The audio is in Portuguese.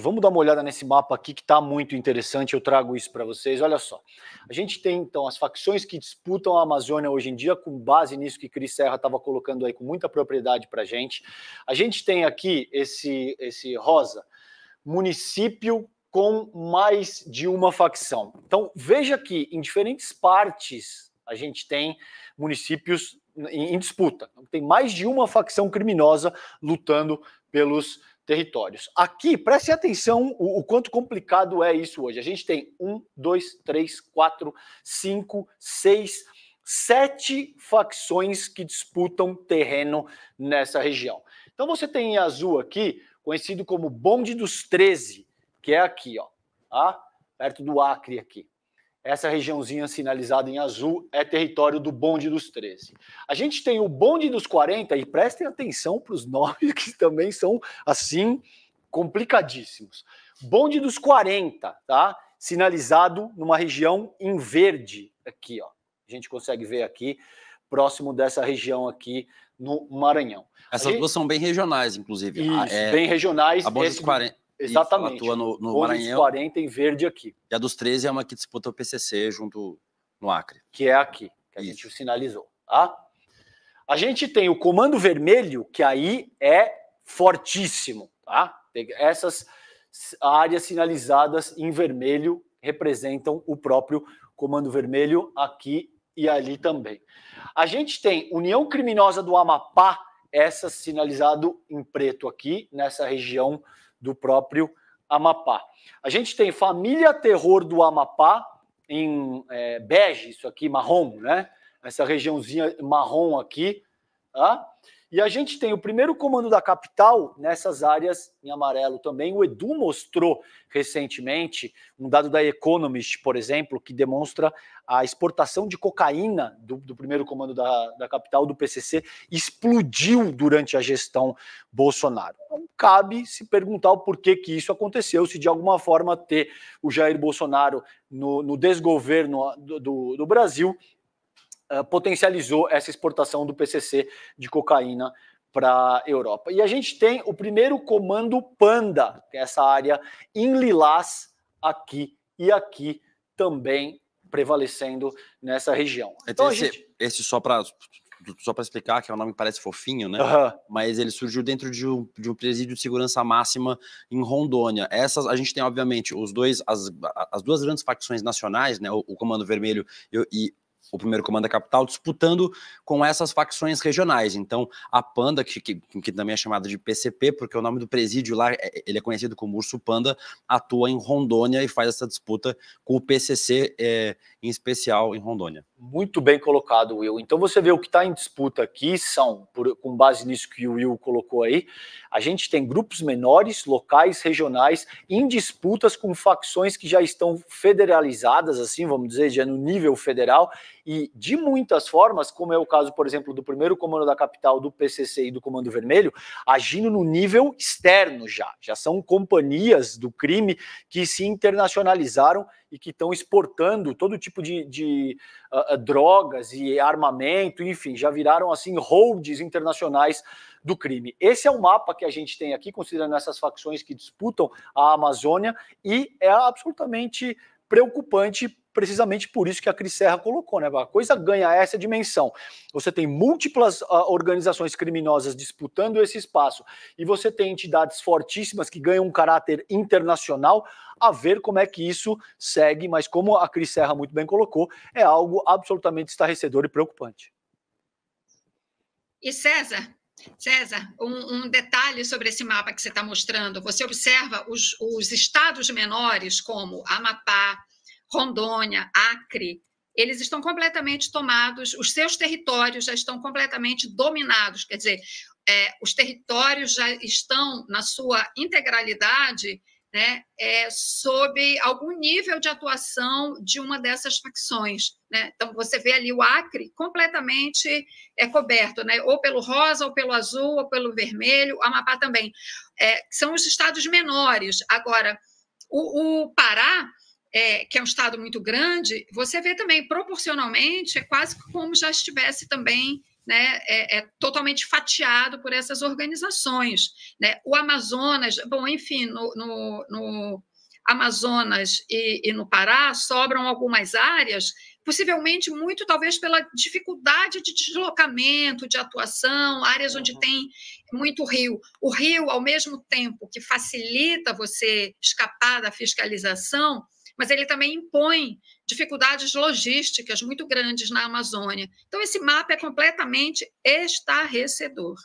Vamos dar uma olhada nesse mapa aqui que está muito interessante, eu trago isso para vocês. Olha só, a gente tem então as facções que disputam a Amazônia hoje em dia, com base nisso que Cris Serra estava colocando aí com muita propriedade para a gente. A gente tem aqui esse, esse rosa, município com mais de uma facção. Então veja que em diferentes partes a gente tem municípios em, em disputa. Tem mais de uma facção criminosa lutando pelos territórios. Aqui, preste atenção o, o, quanto complicado é isso hoje. A gente tem um, dois, três, quatro, cinco, seis, sete facções que disputam terreno nessa região. Então você tem em azul aqui, conhecido como Bonde dos 13, que é aqui, ó, tá? perto do Acre aqui. Essa regiãozinha sinalizada em azul é território do bonde dos 13. A gente tem o bonde dos 40, e prestem atenção para os nomes que também são assim complicadíssimos. Bonde dos 40, tá? Sinalizado numa região em verde aqui, ó. A gente consegue ver aqui próximo dessa região aqui no Maranhão. Essas gente... duas são bem regionais, inclusive. Isso, ah, é... bem regionais. A Bonde dos 40 Exatamente. Isso, atua no, no Maranhão. 40 em verde aqui. E a dos 13 é uma que disputa o PCC junto no Acre. Que é aqui, que a Isso. gente sinalizou. Tá? A gente tem o comando vermelho, que aí é fortíssimo. Tá? Essas áreas sinalizadas em vermelho representam o próprio comando vermelho aqui e ali também. A gente tem União Criminosa do Amapá, essa sinalizado em preto aqui, nessa região do próprio Amapá. A gente tem Família Terror do Amapá, em é, bege, isso aqui, marrom, né? Essa regiãozinha marrom aqui. Tá? E a gente tem o primeiro comando da capital nessas áreas em amarelo também. O Edu mostrou recentemente um dado da Economist, por exemplo, que demonstra a exportação de cocaína do, do primeiro comando da, da capital do PCC explodiu durante a gestão Bolsonaro cabe se perguntar o porquê que isso aconteceu, se de alguma forma ter o Jair Bolsonaro no, no desgoverno ah, do, do, do Brasil uh, potencializou essa exportação do PCC de cocaína para a Europa. E a gente tem o primeiro comando Panda, é essa área em lilás aqui e aqui também prevalecendo nessa região. Então, então esse, gente... esse só para só para explicar, que é um nome que parece fofinho, né? Uhum. Mas ele surgiu dentro de um, de um, presídio de segurança máxima em Rondônia. Essas a gente tem, obviamente, os dois, as, as duas grandes facções nacionais, né? O, o Comando Vermelho e, e o primeiro comando da capital, disputando com essas facções regionais. Então, a Panda, que, que, que, também é chamada de PCP, porque o nome do presídio lá, é, ele é conhecido como Urso Panda, atua em Rondônia e faz essa disputa com o PCC, é, em especial em Rondônia. Muito bem colocado, Will. Então, você vê o que está em disputa aqui são, por, com base nisso que o Will colocou aí, a gente tem grupos menores, locais, regionais, em disputas com facções que já estão federalizadas, assim, vamos dizer, já no nível federal, e de muitas formas, como é o caso, por exemplo, do primeiro comando da capital, do PCC e do Comando Vermelho, agindo no nível externo já. Já são companhias do crime que se internacionalizaram e que estão exportando todo tipo de, de uh, drogas e armamento, enfim, já viraram assim holds internacionais do crime. Esse é o mapa que a gente tem aqui, considerando essas facções que disputam a Amazônia, e é absolutamente preocupante precisamente por isso que a Cris Serra colocou, né? A coisa ganha essa dimensão. Você tem múltiplas uh, organizações criminosas disputando esse espaço e você tem entidades fortíssimas que ganham um caráter internacional. A ver como é que isso segue, mas como a Cris Serra muito bem colocou, é algo absolutamente estarrecedor e preocupante. E César, César, um, um, detalhe sobre esse mapa que você está mostrando. Você observa os, os estados menores, como Amapá, Rondônia, Acre, eles estão completamente tomados, os seus territórios já estão completamente dominados. Quer dizer, é, os territórios já estão, na sua integralidade, né, é, sob algum nível de atuação de uma dessas facções. Né? Então, você vê ali o Acre completamente é, coberto, né? ou pelo rosa, ou pelo azul, ou pelo vermelho, Amapá também. É, são os estados menores. Agora, o, o Pará, é, que é um estado muito grande, você vê também proporcionalmente, é quase como já estivesse também né, é, é, totalmente fatiado por essas organizações. Né? O Amazonas, bom, enfim, no, no, no Amazonas e, e, no Pará sobram algumas áreas, possivelmente muito talvez pela dificuldade de deslocamento, de atuação, áreas uhum. onde tem muito rio. O rio, ao mesmo tempo que facilita você escapar da fiscalização, mas ele também impõe dificuldades logísticas muito grandes na Amazônia. Então, esse mapa é completamente estarrecedor.